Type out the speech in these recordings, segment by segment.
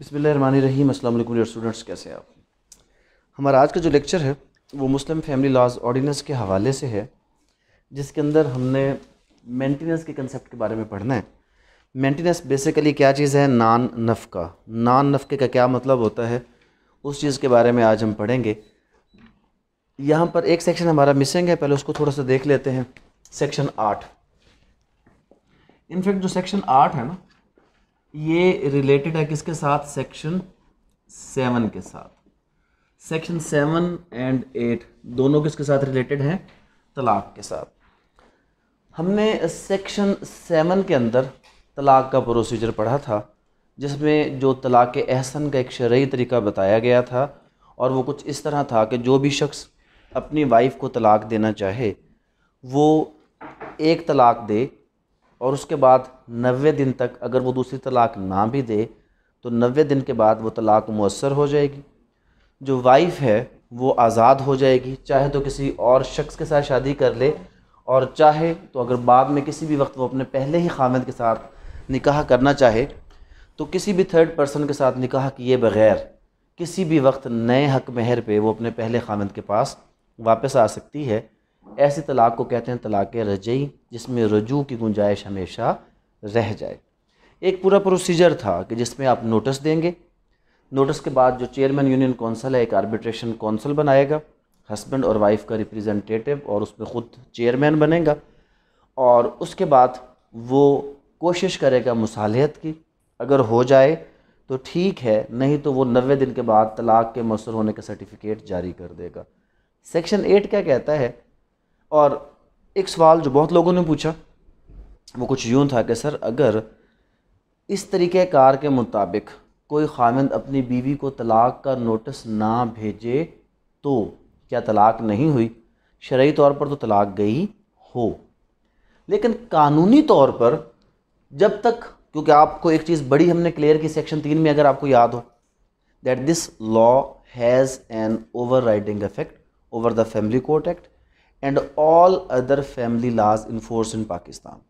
बिसमीम असल dear students कैसे हैं आप हमारा आज का जो लेक्चर है वो मुस्लिम फैमिली लॉज ऑर्डीनेंस के हवाले से है जिसके अंदर हमने मेंटेनेंस के कंसेप्ट के बारे में पढ़ना है मेंटेनेंस बेसिकली क्या चीज़ है नान नफ़का नान नफ़के का क्या मतलब होता है उस चीज़ के बारे में आज हम पढ़ेंगे यहाँ पर एक सेक्शन हमारा मिसिंग है पहले उसको थोड़ा सा देख लेते हैं सेक्शन आठ इनफैक्ट जो सेक्शन आठ है ना ये रिलेटेड है किसके साथ सेक्शन सेवन के साथ सेक्शन सेवन एंड एट दोनों किसके साथ रिलेटेड हैं तलाक के साथ हमने सेक्शन सेवन के अंदर तलाक का प्रोसीजर पढ़ा था जिसमें जो तलाक एहसन का एक शर्य तरीका बताया गया था और वो कुछ इस तरह था कि जो भी शख्स अपनी वाइफ को तलाक देना चाहे वो एक तलाक दे और उसके बाद नबे दिन तक अगर वो दूसरी तलाक ना भी दे तो नबे दिन के बाद वो तलाक मवसर हो जाएगी जो वाइफ़ है वो आज़ाद हो जाएगी चाहे तो किसी और शख्स के साथ शादी कर ले और चाहे तो अगर बाद में किसी भी वक्त वो अपने पहले ही खामद के साथ निकाह करना चाहे तो किसी भी थर्ड पर्सन के साथ निकाह किए बग़ैर किसी भी वक्त नए हक महर पे वो अपने पहले खामद के पास वापस आ सकती है ऐसे तलाक़ को कहते हैं तलाक़ रजई जिसमें रजू की गुंजाइश हमेशा रह जाए एक पूरा प्रोसीजर था कि जिसमें आप नोटिस देंगे नोटिस के बाद जो चेयरमैन यूनियन कौंसल है एक आर्बिट्रेशन कौंसल बनाएगा हस्बैंड और वाइफ का रिप्रेजेंटेटिव और उसमें ख़ुद चेयरमैन बनेगा और उसके बाद वो कोशिश करेगा मुसालहत की अगर हो जाए तो ठीक है नहीं तो वो नबे दिन के बाद तलाक़ के मसर होने का सर्टिफिकेट जारी कर देगा सेक्शन एट क्या कहता है और एक सवाल जो बहुत लोगों ने पूछा वो कुछ यूँ था कि सर अगर इस तरीके कार के मुताबिक कोई खामिंद अपनी बीवी को तलाक का नोटिस ना भेजे तो क्या तलाक नहीं हुई शरय तौर पर तो तलाक गई हो लेकिन कानूनी तौर पर जब तक क्योंकि आपको एक चीज़ बड़ी हमने क्लियर की सेक्शन तीन में अगर आपको याद हो that this law has an overriding effect over the family court act and all other family laws in force in Pakistan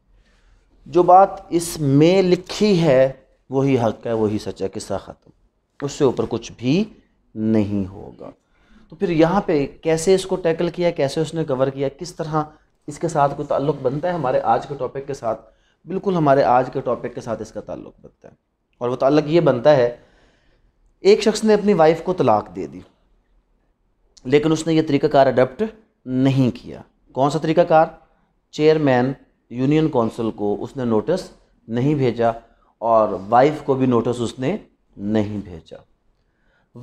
जो बात इसमें लिखी है वही हक है वही सच है किस्सा ख़त्म उससे ऊपर कुछ भी नहीं होगा तो फिर यहाँ पे कैसे इसको टैकल किया कैसे उसने कवर किया किस तरह इसके साथ कोई ताल्लुक बनता है हमारे आज के टॉपिक के साथ बिल्कुल हमारे आज के टॉपिक के साथ इसका ताल्लुक बनता है और वो ताल्लुक ये बनता है एक शख्स ने अपनी वाइफ को तलाक दे दी लेकिन उसने ये तरीक़ाकार अडप्ट नहीं किया कौन सा तरीकाकार चेयरमैन यूनियन काउंसिल को उसने नोटिस नहीं भेजा और वाइफ को भी नोटिस उसने नहीं भेजा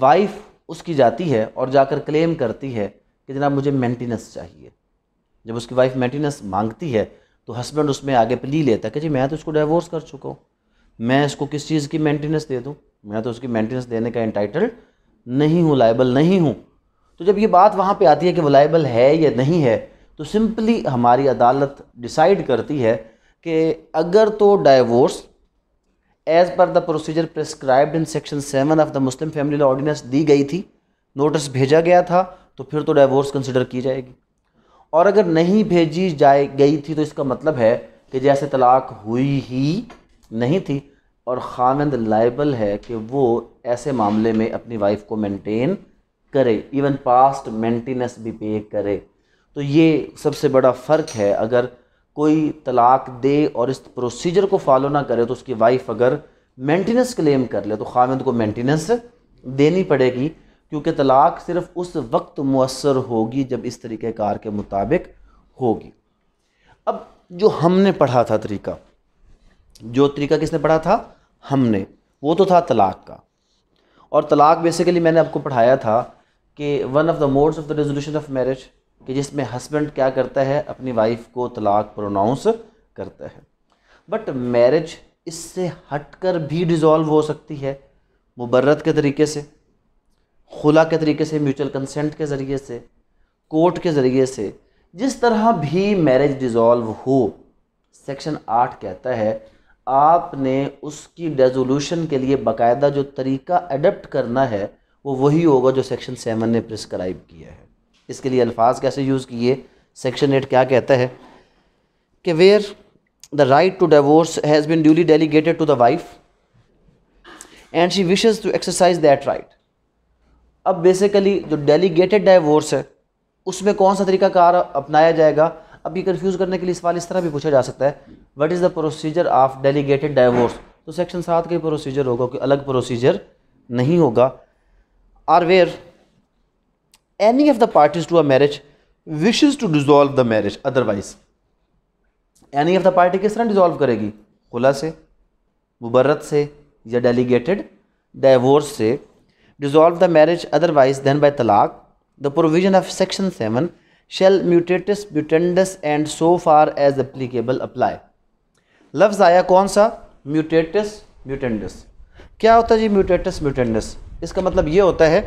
वाइफ उसकी जाती है और जाकर क्लेम करती है कि जनाब मुझे मेंटेनेंस चाहिए जब उसकी वाइफ मेंटेनेंस मांगती है तो हस्बैंड उसमें आगे प्ली लेता है कि जी मैं तो उसको डाइवोर्स कर चुका हूँ मैं इसको किस चीज़ की मेंटेनेंस दे दूँ मैं तो उसकी मेंटेनेंस देने का इंटाइटल नहीं हूँ लाइबल नहीं हूँ तो जब ये बात वहाँ पे आती है कि लाइबल है या नहीं है तो सिंपली हमारी अदालत डिसाइड करती है कि अगर तो divorce as per the procedure prescribed in section seven of the Muslim family law ordinance दी गई थी नोटिस भेजा गया था तो फिर तो डाइवोर्स कंसिडर की जाएगी और अगर नहीं भेजी जाए गई थी तो इसका मतलब है कि जैसे तलाक हुई ही नहीं थी और खानंद लाइबल है कि वो ऐसे मामले में अपनी वाइफ को मेंटेन करे इवन पास्ट मेंटेनेंस भी पे करे तो ये सबसे बड़ा फ़र्क है अगर कोई तलाक दे और इस प्रोसीजर को फॉलो ना करे तो उसकी वाइफ अगर मेंटेनेंस क्लेम कर ले तो खामिद को मेंटेनेंस देनी पड़ेगी क्योंकि तलाक सिर्फ उस वक्त मवसर होगी जब इस तरीक़ार के मुताबिक होगी अब जो हमने पढ़ा था तरीका जो तरीका किसने पढ़ा था हमने वो तो था तलाक का और तलाक बेसिकली मैंने आपको पढ़ाया था कि one of the modes of the resolution of marriage कि जिसमें हस्बैंड क्या करता है अपनी वाइफ को तलाक प्रोनाउंस करता है बट मैरिज इससे हटकर भी डिज़ोल्व हो सकती है मुबरत के तरीके से खुला के तरीके से म्यूचुअल कंसेंट के ज़रिए से कोर्ट के ज़रिए से जिस तरह भी मैरिज डिज़ोल्व हो सेक्शन आठ कहता है आपने उसकी रेजोल्यूशन के लिए बाकायदा जो तरीका अडप्ट करना है वो वही होगा जो सेक्शन सेवन ने प्रिस्क्राइब किया है इसके लिए अल्फाज कैसे यूज़ किए सेक्शन एट क्या कहता है कि where the right to divorce has been duly delegated to the wife and she wishes to exercise that right अब बेसिकली जो डेलीगेटेड डाइवोर्स है उसमें कौन सा तरीका कार अपनाया जाएगा अब ये कन्फ्यूज़ करने के लिए सवाल इस तरह भी पूछा जा सकता है what is the procedure of delegated divorce तो सेक्शन सात का प्रोसीजर होगा कि अलग प्रोसीजर नहीं होगा are where any of the parties to a marriage wishes to dissolve the marriage otherwise any of the party किस तरह dissolve करेगी खुला से मुबरत से या delegated divorce से dissolve the marriage otherwise then by talaq the provision of section 7 shall mutatis mutandis and so far as applicable apply लफ्ज़ आया कौन सा mutatis mutandis क्या होता है जी mutatis mutandis इसका मतलब ये होता है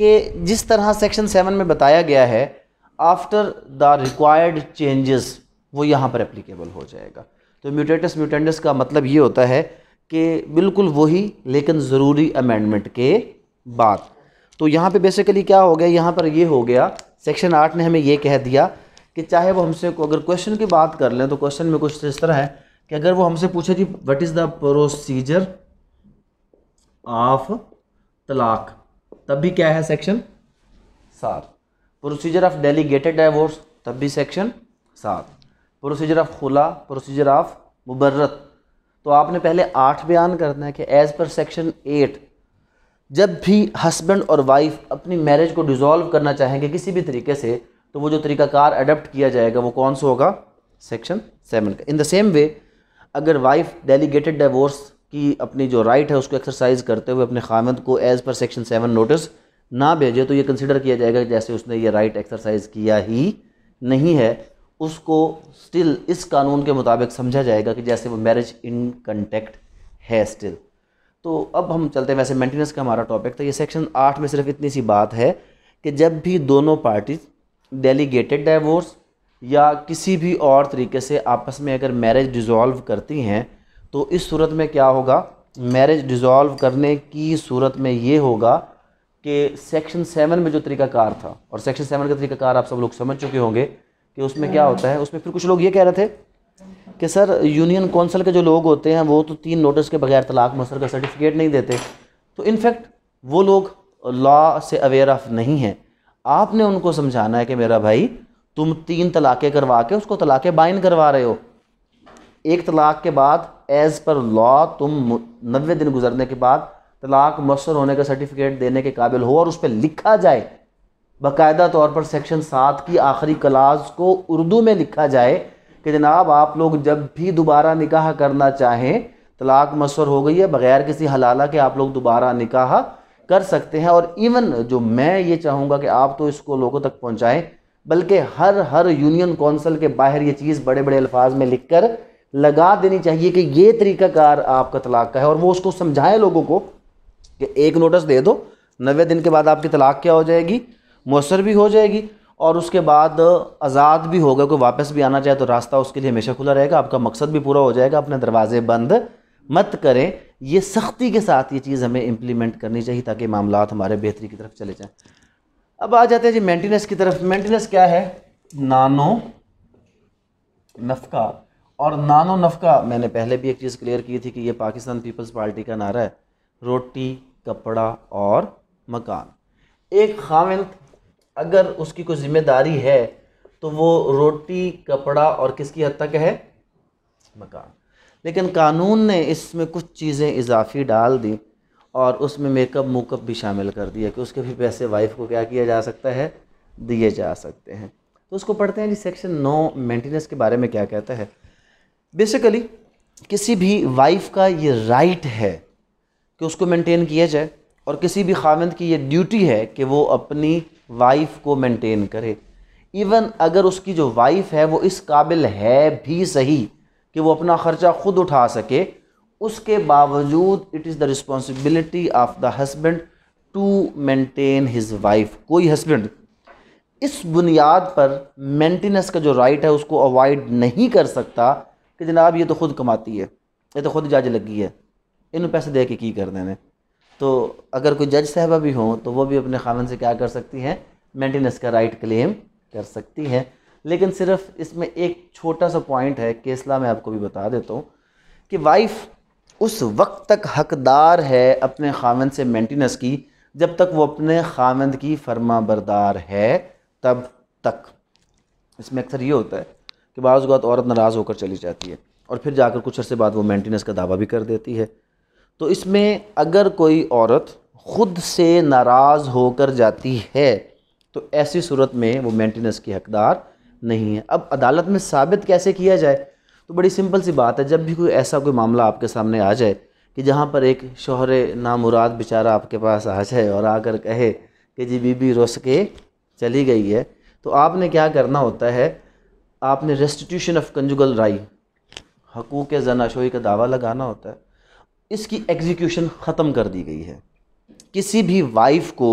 कि जिस तरह सेक्शन सेवन में बताया गया है आफ्टर द रिक्वायर्ड चेंजेस वो यहाँ पर एप्लीकेबल हो जाएगा तो म्यूटेटस म्यूटेंडस का मतलब ये होता है कि बिल्कुल वही लेकिन ज़रूरी अमेंडमेंट के बाद तो यहाँ पे बेसिकली क्या हो गया यहाँ पर ये हो गया सेक्शन आठ ने हमें ये कह दिया कि चाहे वो हमसे अगर क्वेश्चन की बात कर लें तो क्वेश्चन में कुछ इस तरह है कि अगर वो हमसे पूछे जी what is the procedure of तलाक तब भी क्या है सेक्शन सात प्रोसीजर ऑफ डेलीगेटेड डाइवोर्स तब भी सेक्शन सात प्रोसीजर ऑफ खुला प्रोसीजर ऑफ मुबर्रत तो आपने पहले आठ बयान करना है कि एज़ पर सेक्शन एट जब भी हस्बैंड और वाइफ अपनी मैरिज को डिज़ोल्व करना चाहेंगे किसी भी तरीके से तो वो जो तरीकाकार अडप्ट किया जाएगा वो कौन सा होगा सेक्शन सेवन का इन द सेम वे अगर वाइफ डेलीगेटेड डिवोर्स कि अपनी जो राइट है उसको एक्सरसाइज करते हुए अपने खामद को as per section seven notice ना भेजे तो ये कंसिडर किया जाएगा जैसे उसने ये राइट एक्सरसाइज किया ही नहीं है उसको स्टिल इस कानून के मुताबिक समझा जाएगा कि जैसे वो मैरिज इन कंटेक्ट है स्टिल तो अब हम चलते हैं वैसे मेंटेनेंस का हमारा टॉपिक था ये सेक्शन आठ में सिर्फ इतनी सी बात है कि जब भी दोनों पार्टीज डेलीगेटेड डाइवोर्स या किसी भी और तरीके से आपस में अगर मैरिज डिज़ोल्व करती हैं तो इस सूरत में क्या होगा मैरिज डिज़ोल्व करने की सूरत में ये होगा कि सेक्शन सेवन में जो तरीकाकार था और सेक्शन सेवन का तरीकाकार आप सब लोग समझ चुके होंगे कि उसमें क्या होता है उसमें फिर कुछ लोग ये कह रहे थे कि सर यूनियन कौंसिल के जो लोग होते हैं वो तो तीन नोटिस के बगैर तलाक मसर का सर्टिफिकेट नहीं देते तो इनफैक्ट वो लोग लॉ से अवेयर ऑफ नहीं हैं आपने उनको समझाना है कि मेरा भाई तुम तीन तलाक़ें करवा के उसको तलाक़ें बाइन करवा रहे हो एक तलाक़ के बाद एज़ पर लॉ तुम नबे दिन गुजरने के बाद तलाक मसर होने का सर्टिफिकेट देने के काबिल हो और उस पर लिखा जाए बाकायदा तौर पर सेक्शन सात की आखिरी क्लास को उर्दू में लिखा जाए कि जनाब आप लोग जब भी दोबारा निकाह करना चाहें तलाक मसर हो गई है बग़ैर किसी हलाला के आप लोग दोबारा निकाह कर सकते हैं और इवन जो मैं ये चाहूँगा कि आप तो इसको लोगों तक पहुँचाएँ बल्कि हर हर यूनियन कौंसिल के बाहर ये चीज़ बड़े बड़े अल्फाज में लिख कर लगा देनी चाहिए कि ये तरीकाकार आपका तलाक का है और वो उसको समझाएं लोगों को कि एक नोटिस दे दो नबे दिन के बाद आपकी तलाक क्या हो जाएगी मौसर भी हो जाएगी और उसके बाद आज़ाद भी होगा कोई वापस भी आना चाहे तो रास्ता उसके लिए हमेशा खुला रहेगा आपका मकसद भी पूरा हो जाएगा अपने दरवाजे बंद मत करें ये सख्ती के साथ ये चीज़ हमें इम्प्लीमेंट करनी चाहिए ताकि मामला हमारे बेहतरी की तरफ चले जाएँ अब आ जाते हैं जी मेंटेनेंस की तरफ मेंटेनेंस क्या है नानो नफका और नानो नफका मैंने पहले भी एक चीज़ क्लियर की थी कि ये पाकिस्तान पीपल्स पार्टी का नारा है रोटी कपड़ा और मकान एक खाविंद अगर उसकी कोई ज़िम्मेदारी है तो वो रोटी कपड़ा और किसकी हद तक है मकान लेकिन कानून ने इसमें कुछ चीज़ें इजाफी डाल दी और उसमें मेकअप मूकअप भी शामिल कर दिया कि उसके भी पैसे वाइफ को क्या किया जा सकता है दिए जा सकते हैं तो उसको पढ़ते हैं जी सेक्शन नौ मेंटेनेंस के बारे में क्या कहता है बेसिकली किसी भी वाइफ का ये राइट है कि उसको मेंटेन किया जाए और किसी भी खाविंद की ये ड्यूटी है कि वो अपनी वाइफ को मेंटेन करे इवन अगर उसकी जो वाइफ है वो इस काबिल है भी सही कि वो अपना ख़र्चा ख़ुद उठा सके उसके बावजूद it is the responsibility of the husband to maintain his wife कोई हस्बेंड इस बुनियाद पर मेंटेनेंस का जो राइट है उसको अवॉइड नहीं कर सकता कि जनाब ये तो ख़ुद कमाती है ये तो ख़ुद जज लगी है इन पैसे दे के की कर देने तो अगर कोई जज साहबा भी हों तो वो भी अपने खामन से क्या कर सकती हैं मेंटेनेंस का राइट क्लेम कर सकती हैं लेकिन सिर्फ इसमें एक छोटा सा पॉइंट है केसला मैं आपको भी बता देता हूँ कि वाइफ़ उस वक्त तक हकदार है अपने खामन से मेंटेनेंस की जब तक वो अपने खामंद की फरमा बरदार है तब तक इसमें अक्सर ये होता है कि बाज़ात औरत नाराज़ होकर चली जाती है और फिर जाकर कुछ अरसे बाद वो मेंटेनेंस का दावा भी कर देती है तो इसमें अगर कोई औरत ख़ुद से नाराज़ होकर जाती है तो ऐसी सूरत में वो मेंटेनेंस की हकदार नहीं है अब अदालत में साबित कैसे किया जाए तो बड़ी सिंपल सी बात है जब भी कोई ऐसा कोई मामला आपके सामने आ जाए कि जहाँ पर एक शोहर नामुराद बेचारा आपके पास आ जाए और आकर कहे कि जी बीबी रोस के चली गई है तो आपने क्या करना होता है आपने रेस्टिट्यूशन ऑफ कंजुगल राई हकूक़ जनाशोई का दावा लगाना होता है इसकी एग्जीक्यूशन ख़त्म कर दी गई है किसी भी वाइफ को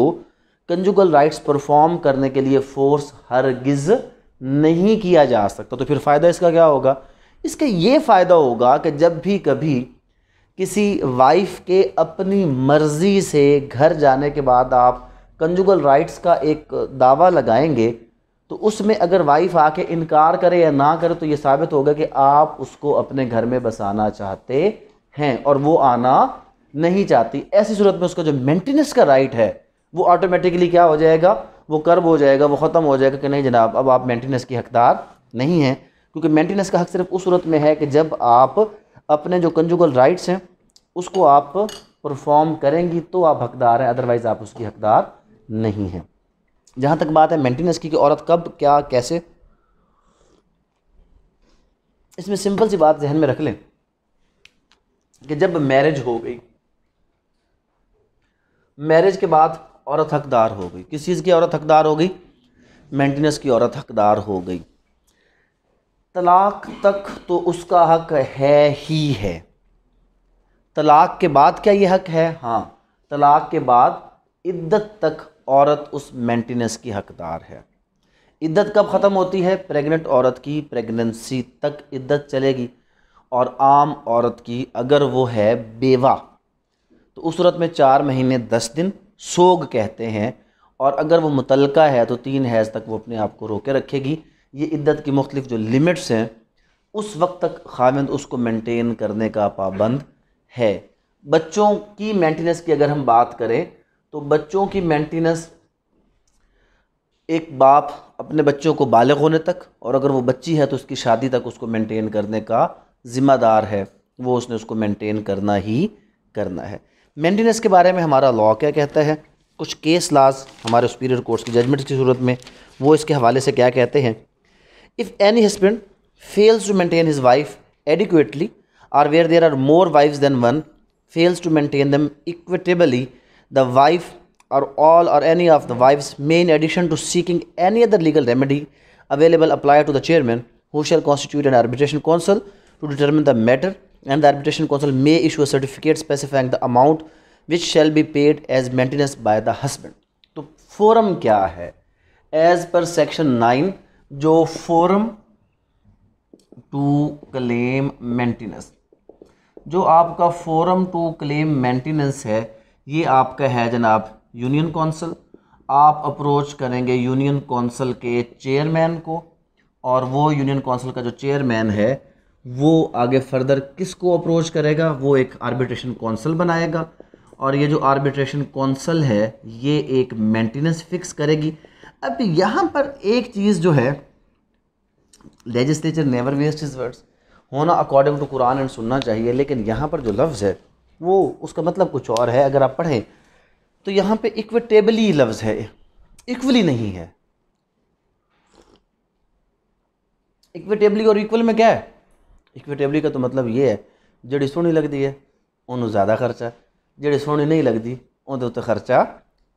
कंजुगल राइट्स परफॉर्म करने के लिए फोर्स हरगिज़ नहीं किया जा सकता तो फिर फ़ायदा इसका क्या होगा इसका ये फ़ायदा होगा कि जब भी कभी किसी वाइफ के अपनी मर्ज़ी से घर जाने के बाद आप कंजुगल राइट्स का एक दावा लगाएंगे तो उसमें अगर वाइफ आके इनकार करे या ना करे तो ये साबित होगा कि आप उसको अपने घर में बसाना चाहते हैं और वो आना नहीं चाहती ऐसी सूरत में उसका जो मेंटेनेंस का राइट है वो ऑटोमेटिकली क्या हो जाएगा वो कर्ब हो जाएगा वो ख़त्म हो जाएगा कि नहीं जनाब अब आप मेंटेनेंस की हकदार नहीं हैं क्योंकि मेंटेनेंस का हक सिर्फ उस सूरत में है कि जब आप अपने जो कंजुगल राइट्स हैं उसको आप परफॉर्म करेंगी तो आप हकदार हैं अदरवाइज़ आप उसकी हकदार नहीं हैं जहाँ तक बात है मेंटेनेंस की कि औरत कब क्या कैसे इसमें सिंपल सी बात जहन में रख लें कि जब मैरिज हो गई मैरिज के बाद औरत हकदार हो गई किस चीज़ की औरत हकदार हो गई मेंटेनेंस की औरत हकदार हो गई तलाक तक तो उसका हक है ही है तलाक के बाद क्या ये हक है हाँ तलाक के बाद इद्दत तक औरत उस मेंटेनेंस की हकदार है इद्दत कब ख़त्म होती है प्रेग्नेंट औरत की प्रेगनेंसी तक इद्दत चलेगी और आम औरत की अगर वो है बेवा तो उस सूरत में चार महीने दस दिन सोग कहते हैं और अगर वो मुतलका है तो तीन हैज़ तक वो अपने आप को रोके रखेगी ये इद्दत की मुख्तलिफ जो लिमिट्स हैं उस वक्त तक खाविंद उसको मेंटेन करने का पाबंद है बच्चों की मेंटेनेंस की अगर हम बात करें तो बच्चों की मेंटेनेंस एक बाप अपने बच्चों को बालग होने तक और अगर वो बच्ची है तो उसकी शादी तक उसको मेंटेन करने का ज़िम्मेदार है वो उसने उसको मेंटेन करना ही करना है मेंटेनेंस के बारे में हमारा लॉ क्या कहता है कुछ केस लाज हमारे सुपीरियर कोर्ट्स की जजमेंट की सूरत में वो इसके हवाले से क्या कहते हैं if any husband fails to maintain his wife adequately or where there are more wives than one fails to maintain them equitably the wife or all or any of the wives may in addition to seeking any other legal remedy available apply to the chairman who shall constitute an arbitration council to determine the matter and the arbitration council may issue a certificate specifying the amount which shall be paid as maintenance by the husband तो forum क्या है as per section nine जो forum to claim maintenance जो आपका forum to claim maintenance है ये आपका है जनाब यूनियन कौंसल आप अप्रोच करेंगे यूनियन कौंसल के चेयरमैन को और वो यूनियन कौंसिल का जो चेयरमैन है वो आगे फर्दर किसको अप्रोच करेगा वो एक आर्बिट्रेशन कौंसल बनाएगा और ये जो आर्बिट्रेशन कौंसल है ये एक मेंटेनेंस फिक्स करेगी अब यहाँ पर एक चीज़ जो है legislature never waste its words होना अकॉर्डिंग टू कुरान एंड सुनना चाहिए लेकिन यहाँ पर जो लफ्ज़ है वो उसका मतलब कुछ और है अगर आप पढ़ें तो यहाँ पे इक्विटेबली लफ्ज़ है इक्वली नहीं है इक्विटेबली और इक्वल में क्या है इक्विटेबली का तो मतलब ये है जड़ी ਸੋਹਣੀ लगती है उन्होंने ज्यादा खर्चा जड़ी ਸੋਹਣੀ नहीं लगती ਉਹਦੇ तो खर्चा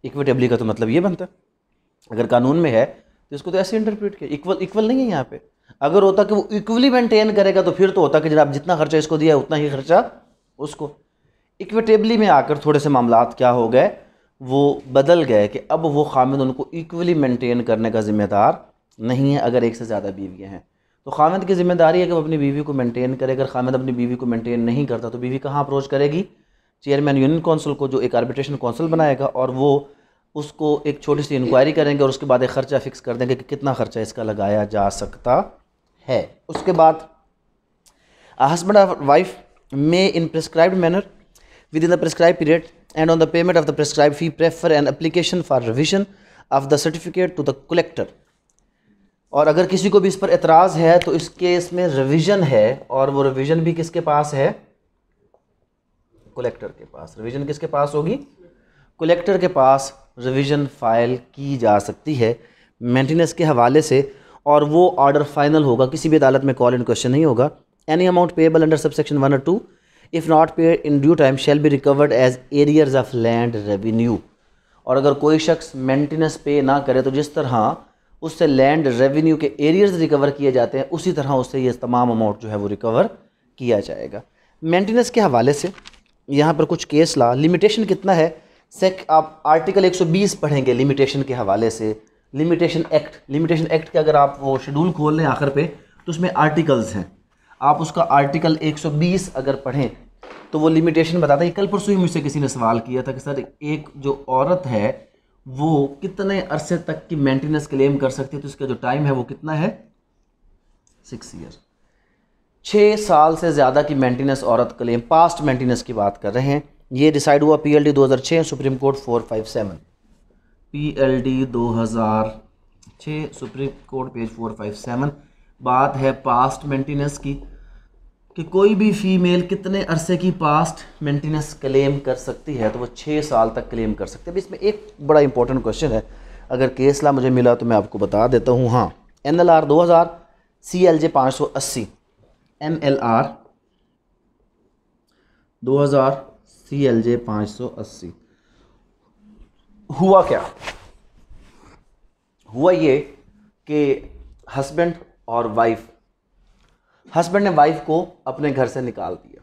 इक्विटेबली का तो मतलब ये बनता है अगर कानून में है तो इसको तो ऐसे इंटरप्रेट किया इक्वल इक्वल नहीं है यहाँ पे अगर होता कि वो इक्वली मेंटेन करेगा तो फिर तो होता कि जनाब जितना खर्चा इसको दिया है उतना ही खर्चा उसको इक्विटेबली में आकर थोड़े से मामला क्या हो गए वो बदल गए कि अब वो खामिद उनको इक्वली मेंटेन करने का ज़िम्मेदार नहीं है अगर एक से ज़्यादा बीवियाँ हैं तो खामिद की ज़िम्मेदारी है कि वो अपनी बीवी को मेंटेन करे अगर खामिद अपनी बीवी को मेंटेन नहीं करता तो बीवी कहाँ अप्रोच करेगी चेयरमैन यूनियन कौंसिल को जो एक आर्बिट्रेशन कौंसिल बनाएगा और वो उसको एक छोटी सी इंक्वायरी करेंगे और उसके बाद एक ख़र्चा फ़िक्स कर देंगे कि कितना ख़र्चा इसका लगाया जा सकता है उसके बाद हस्बैंड और वाइफ में in prescribed manner within the prescribed period and on the payment of the prescribed fee prefer an application for revision of the certificate to the collector और अगर किसी को भी इस पर एतराज़ है तो इस केस में रिवीजन है और वो रिवीजन भी किसके पास है कलेक्टर के पास रिवीजन किसके पास होगी कलेक्टर के पास रिवीजन फाइल की जा सकती है मेंटेनेंस के हवाले से और वो ऑर्डर फाइनल होगा किसी भी अदालत में कॉल इन क्वेश्चन नहीं होगा any amount payable under subsection one और two if not paid in due time shall be recovered as arrears of land revenue और अगर कोई शख्स मेंटेनेंस पे ना करे तो जिस तरह उससे लैंड रेवेन्यू के एरियर्स रिकवर किए जाते हैं उसी तरह उससे ये तमाम अमाउंट जो है वो रिकवर किया जाएगा मेंटेनेंस के हवाले से यहाँ पर कुछ केस ला लिमिटेशन कितना है सेक आप आर्टिकल 120 पढ़ेंगे लिमिटेशन के हवाले से लिमिटेशन एक्ट लिमिटेशन एक्ट के अगर आप वो शेड्यूल खोल लें आखिर पे तो उसमें आर्टिकल्स हैं आप उसका आर्टिकल 120 अगर पढ़ें तो वो लिमिटेशन बताता है कल परसों ही मुझसे किसी ने सवाल किया था कि सर एक जो औरत है वो कितने अरसे तक की मेंटेनेंस क्लेम कर सकती है तो उसका जो टाइम है वो कितना है सिक्स ईयर छः साल से ज़्यादा की मेंटेनेंस औरत क्लेम पास्ट मेंटेनेंस की बात कर रहे हैं ये डिसाइड हुआ पी एल डी दो हज़ार छः Supreme Court four five seven P L D दो हज़ार छः Supreme Court page four five seven बात है पास्ट मेंटेनेंस की कि कोई भी फीमेल कितने अरसे की पास्ट मेंटेनेंस क्लेम कर सकती है तो वो छः साल तक क्लेम कर सकते हैं इसमें एक बड़ा इंपॉर्टेंट क्वेश्चन है अगर केस ला मुझे मिला तो मैं आपको बता देता हूँ हाँ एन एल आर दो हज़ार सी एल जे पाँच सौ अस्सी एन एल आर दो हज़ार सी एल जे पाँच सौ अस्सी हुआ क्या हुआ ये कि हस्बैंड और वाइफ हस्बैंड ने वाइफ को अपने घर से निकाल दिया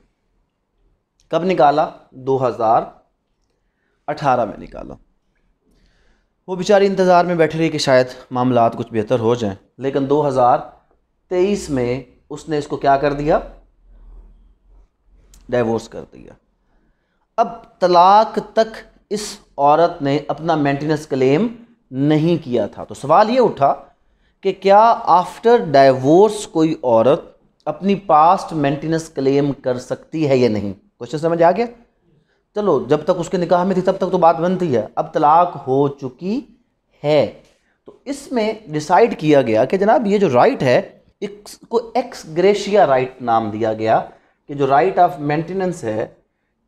कब निकाला 2018 में निकाला वो बेचारी इंतज़ार में बैठी रही कि शायद मामला कुछ बेहतर हो जाएं लेकिन 2023 में उसने इसको क्या कर दिया डाइवोर्स कर दिया अब तलाक तक इस औरत ने अपना मेंटेनेंस क्लेम नहीं किया था तो सवाल ये उठा कि क्या आफ्टर डाइवोर्स कोई औरत अपनी पास्ट मेंटेनेंस क्लेम कर सकती है या नहीं क्वेश्चन समझ आ गया चलो जब तक उसके निकाह में थी तब तक तो बात बनती है अब तलाक हो चुकी है तो इसमें डिसाइड किया गया कि जनाब ये जो राइट है इसको एक्स ग्रेशिया राइट नाम दिया गया कि जो राइट ऑफ मेंटेनेंस है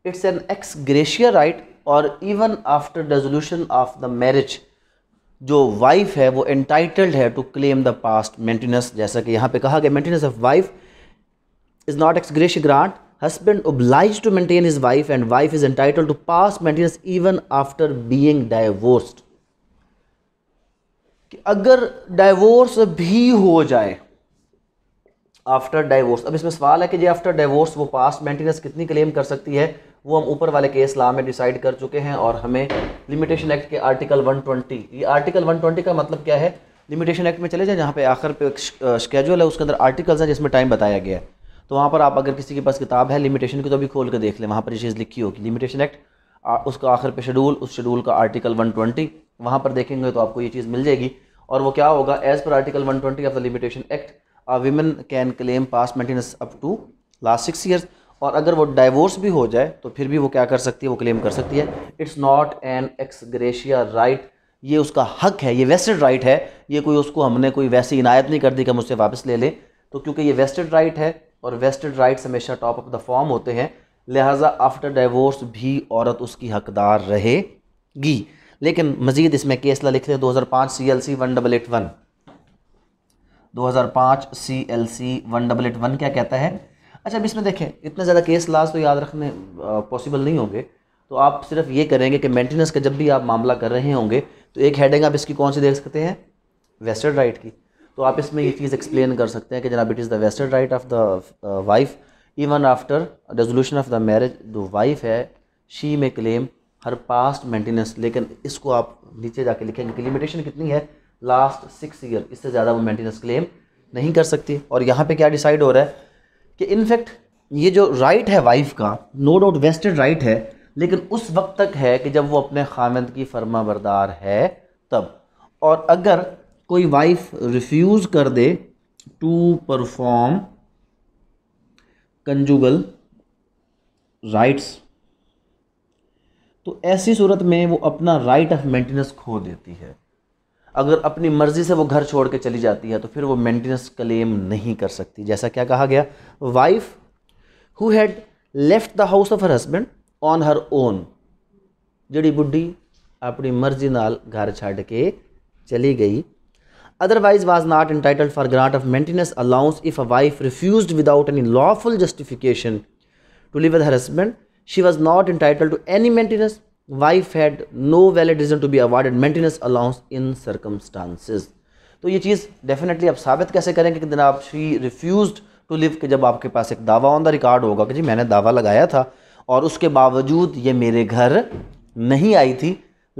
it's an ex gratia right और even after resolution of the marriage जो वाइफ है वो एंटाइटल्ड है to claim the past maintenance जैसा कि यहाँ पे कहा गया maintenance of wife is not ex gratia grant, husband obliged to maintain his wife and wife is entitled to past maintenance even after being divorced. कि अगर divorce भी हो जाए आफ्टर डाइवोर्स अब इसमें सवाल है कि जी आफ्टर डाइवोर्स वो पास्ट मेंटेनेंस कितनी क्लेम कर सकती है वो हम ऊपर वाले केस लॉ में डिसाइड कर चुके हैं और हमें लिमिटेशन एक्ट के आर्टिकल 120 ये आर्टिकल 120 का मतलब क्या है लिमिटेशन एक्ट में चले जाए जहाँ पे आखिर पे स्केड्यूल है उसके अंदर आर्टिकल्स हैं जिसमें टाइम बताया गया है तो वहाँ पर आप अगर किसी के पास किताब है लिमिटेशन की तो अभी खोल कर देख लें वहाँ पर ये चीज़ लिखी होगी लिमिटेशन एक्ट उसका आखिर पे शेड्यूल उस शेड्यूल का आर्टिकल 120 वहाँ पर देखेंगे तो आपको ये चीज़ मिल जाएगी और वो क्या होगा as per article 120 of the limitation act a women can claim past maintenance up to last six years और अगर वो डाइवोर्स भी हो जाए तो फिर भी वो क्या कर सकती है वो क्लेम कर सकती है it's not an ex gratia right ये उसका हक है ये वेस्टेड राइट right है ये कोई उसको हमने कोई वैसी इनायत नहीं कर दी कि हम उससे वापस ले लें तो क्योंकि ये वेस्टेड राइट right है और वेस्टेड राइट्स हमेशा टॉप ऑफ द फॉर्म होते हैं लिहाजा आफ्टर डिवोर्स भी औरत उसकी हकदार रहेगी लेकिन मज़ीद इसमें केसला लिखते हैं दो हज़ार पाँच C L C one double eight one दो हज़ार पाँच C L C one double eight one क्या कहता है अच्छा अब इसमें देखें इतने ज़्यादा केस लाज तो याद रखने पॉसिबल नहीं होंगे तो आप सिर्फ ये करेंगे कि मेंटेनेंस का जब भी आप मामला कर रहे होंगे तो एक हेडिंग आप इसकी कौन सी देख सकते हैं वेस्टर्ड राइट की तो आप इसमें ये चीज़ एक्सप्लेन कर सकते हैं कि जनाब it is the vested right of the wife even after resolution of the marriage जो वाइफ है she may claim her past maintenance लेकिन इसको आप नीचे जाके लिखेंगे कि लिमिटेशन कितनी है लास्ट सिक्स ईयर इससे ज़्यादा वो मेंटेनेंस क्लेम नहीं कर सकती और यहाँ पे क्या डिसाइड हो रहा है कि इनफैक्ट ये जो राइट है वाइफ का नो डाउट वेस्टेड राइट है लेकिन उस वक्त तक है कि जब वो अपने खामिंद की फर्मा बरदार है तब और अगर कोई वाइफ रिफ्यूज़ कर दे टू परफॉर्म कंजुगल राइट्स तो ऐसी सूरत में वो अपना राइट ऑफ मेंटेनेंस खो देती है अगर अपनी मर्ज़ी से वो घर छोड़ के चली जाती है तो फिर वो मेंटेनेंस क्लेम नहीं कर सकती जैसा क्या कहा गया wife who had left the house of her husband on her own जड़ी बुढ़ी अपनी मर्जी नाल घर छड़ के चली गई otherwise was not entitled for grant of maintenance allowance if a wife refused without any lawful justification to live with her husband she was not entitled to any maintenance wife had no valid reason to be awarded maintenance allowance in circumstances तो ये चीज़ definitely आप साबित कैसे करेंगे कि जनाब she refuse to live के जब आपके पास एक दावा ऑन द रिकॉर्ड होगा कि जी मैंने दावा लगाया था और उसके बावजूद ये मेरे घर नहीं आई थी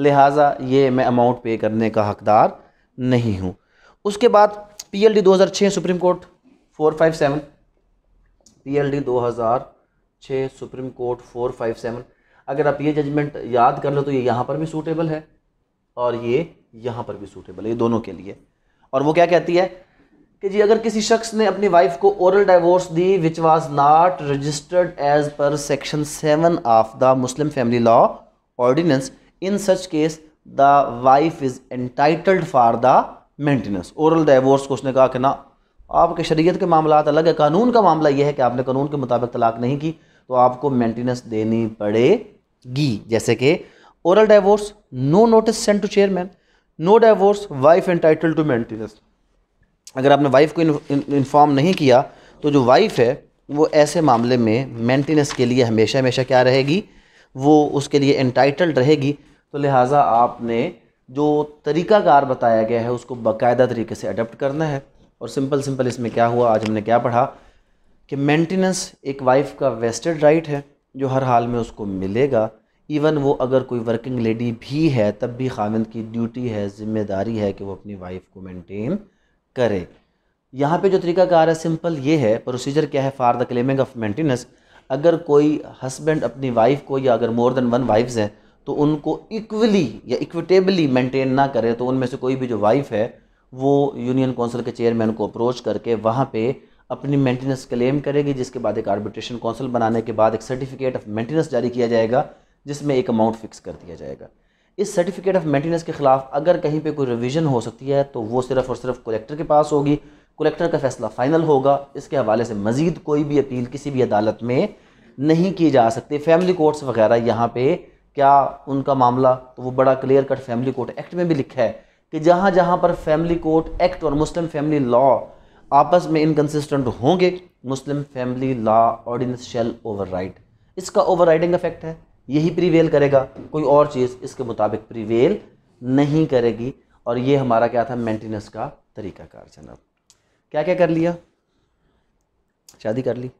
लिहाजा ये मैं अमाउंट पे करने का हकदार नहीं हूँ उसके बाद PLD 2006 Supreme Court 457 PLD 2006 Supreme Court 457 अगर आप ये जजमेंट याद कर लो तो ये यहाँ पर भी सूटेबल है और ये यहाँ पर भी सूटेबल है ये दोनों के लिए और वो क्या कहती है कि जी अगर किसी शख्स ने अपनी वाइफ को ओरल डाइवोर्स दी which was not registered as per section seven of the Muslim family law Ordinance in such case the wife is entitled for the maintenance oral divorce को उसने कहा कि ना आपके शरीयत के मामला अलग है कानून का मामला यह है कि आपने कानून के मुताबिक तलाक नहीं की तो आपको मेंटेनेंस देनी पड़ेगी जैसे कि oral divorce no notice sent to chairman no divorce wife entitle to maintenance अगर आपने वाइफ को इन्फॉर्म नहीं किया तो जो वाइफ है वो ऐसे मामले में मेंटेनेंस के लिए हमेशा हमेशा क्या रहेगी वो उसके लिए एंटाइटल्ड रहेगी तो लिहाजा आपने जो तरीकाकार बताया गया है उसको बाकायदा तरीके से अडप्ट करना है और सिंपल सिंपल इसमें क्या हुआ आज हमने क्या पढ़ा कि मेंटेनेंस एक वाइफ का वेस्टेड राइट है जो हर हाल में उसको मिलेगा इवन वो अगर कोई वर्किंग लेडी भी है तब भी खाविंद की ड्यूटी है ज़िम्मेदारी है कि वो अपनी वाइफ को मेंटेन करे यहाँ पे जो तरीकाकार है सिंपल ये है प्रोसीजर क्या है for the claiming of maintenance अगर कोई हस्बैंड अपनी वाइफ को या अगर मोर देन वन वाइफ्स हैं तो उनको इक्वली या इक्विटेबली मेंटेन ना करें तो उनमें से कोई भी जो वाइफ है वो यूनियन काउंसिल के चेयरमैन को अप्रोच करके वहाँ पे अपनी मेंटेनेंस क्लेम करेगी जिसके बाद एक आर्बिट्रेशन काउंसिल बनाने के बाद एक सर्टिफिकेट ऑफ मेंटेनेंस जारी किया जाएगा जिसमें एक अमाउंट फिक्स कर दिया जाएगा इस सर्टिफिकेट ऑफ मेंटेनेंस के खिलाफ अगर कहीं पे कोई रिवीजन हो सकती है तो वो सिर्फ और सिर्फ कलेक्टर के पास होगी कलेक्टर का फैसला फाइनल होगा इसके हवाले से मजीद कोई भी अपील किसी भी अदालत में नहीं की जा सकती फैमिली कोर्ट्स वगैरह यहाँ पर क्या उनका मामला तो वो बड़ा clear cut family court act में भी लिखा है कि जहाँ जहाँ पर फैमिली कोर्ट एक्ट और मुस्लिम फैमिली लॉ आपस में इनकन्सिस्टेंट होंगे Muslim family law Ordinance shall override इसका ओवरराइडिंग इफेक्ट है यही प्रीवेल करेगा कोई और चीज़ इसके मुताबिक प्रीवेल नहीं करेगी और ये हमारा क्या था मेंटेनेंस का कार जनाब क्या क्या कर लिया शादी कर ली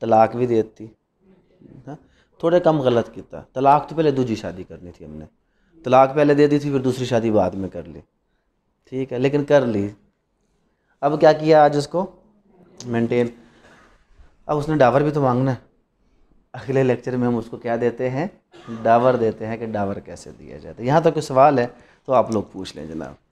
तलाक भी देती है हाँ। थोड़े कम गलत किया तलाक तो पहले दूजी शादी करनी थी हमने तलाक पहले दे दी थी फिर दूसरी शादी बाद में कर ली ठीक है लेकिन कर ली अब क्या किया आज उसको मेंटेन अब उसने डावर भी तो मांगना है अगले लेक्चर में हम उसको क्या देते हैं डावर देते हैं कि डावर कैसे दिया जाता है यहाँ तक तो कोई सवाल है तो आप लोग पूछ लें जनाब